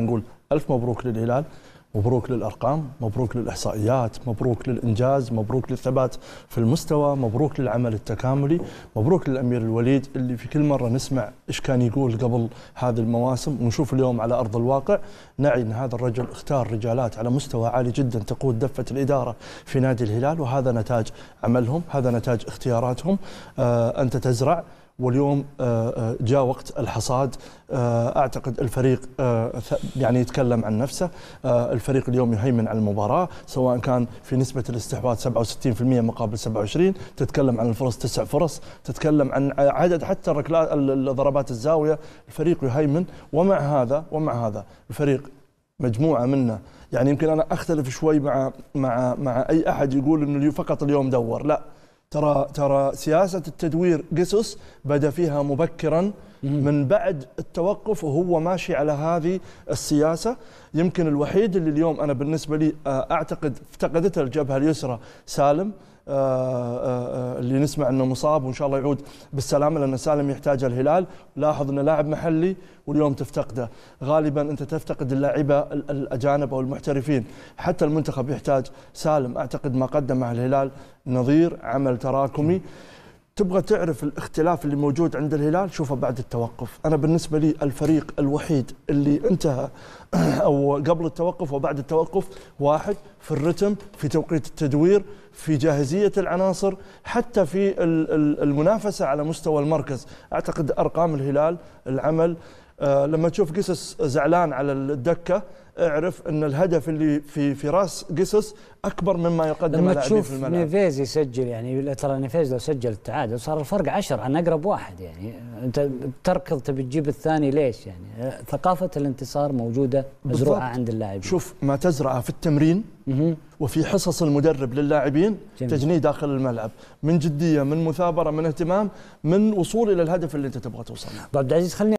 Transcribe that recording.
نقول ألف مبروك للهلال مبروك للأرقام مبروك للإحصائيات مبروك للإنجاز مبروك للثبات في المستوى مبروك للعمل التكاملي مبروك للأمير الوليد اللي في كل مرة نسمع إيش كان يقول قبل هذه المواسم ونشوف اليوم على أرض الواقع نعي أن هذا الرجل اختار رجالات على مستوى عالي جدا تقود دفة الإدارة في نادي الهلال وهذا نتاج عملهم هذا نتاج اختياراتهم آه أنت تزرع واليوم آه، آه، جاء وقت الحصاد آه، اعتقد الفريق يعني يتكلم عن نفسه الفريق اليوم يهيمن على المباراه سواء كان في نسبه الاستحواذ 67% مقابل 27 تتكلم عن الفرص تسع فرص تتكلم عن عدد حتى الركلات ضربات الزاويه الفريق يهيمن ومع هذا ومع هذا الفريق مجموعه منه يعني يمكن انا اختلف شوي مع مع مع اي احد يقول انه فقط اليوم دور لا ترى ترى سياسه التدوير قسس بدا فيها مبكرا من بعد التوقف وهو ماشي على هذه السياسه يمكن الوحيد اللي اليوم انا بالنسبه لي آه، اعتقد افتقدت الجبهه اليسرى سالم آه، آه، آه، اللي نسمع انه مصاب وان شاء الله يعود بالسلامه لان سالم يحتاجه الهلال لاحظ انه لاعب محلي واليوم تفتقده غالبا انت تفتقد اللاعبه الاجانب او المحترفين حتى المنتخب يحتاج سالم اعتقد ما قدم مع الهلال نظير عمل تراكمي تبغى تعرف الاختلاف اللي موجود عند الهلال شوفه بعد التوقف انا بالنسبه لي الفريق الوحيد اللي انتهى او قبل التوقف وبعد التوقف واحد في الرتم في توقيت التدوير في جاهزيه العناصر حتى في المنافسه على مستوى المركز اعتقد ارقام الهلال العمل آه، لما تشوف قصص زعلان على الدكه اعرف ان الهدف اللي في في راس قصص اكبر مما يقدم لما تشوف نيفيز يسجل يعني ترى نيفيز لو سجل التعادل صار الفرق عشر عن اقرب واحد يعني انت تركض تبي تجيب الثاني ليش يعني آه، ثقافه الانتصار موجوده مزروعه عند اللاعبين شوف ما تزرعه في التمرين وفي حصص المدرب للاعبين تجنيه داخل الملعب من جديه من مثابره من اهتمام من وصول الى الهدف اللي انت تبغى توصل له طيب عبد العزيز خليني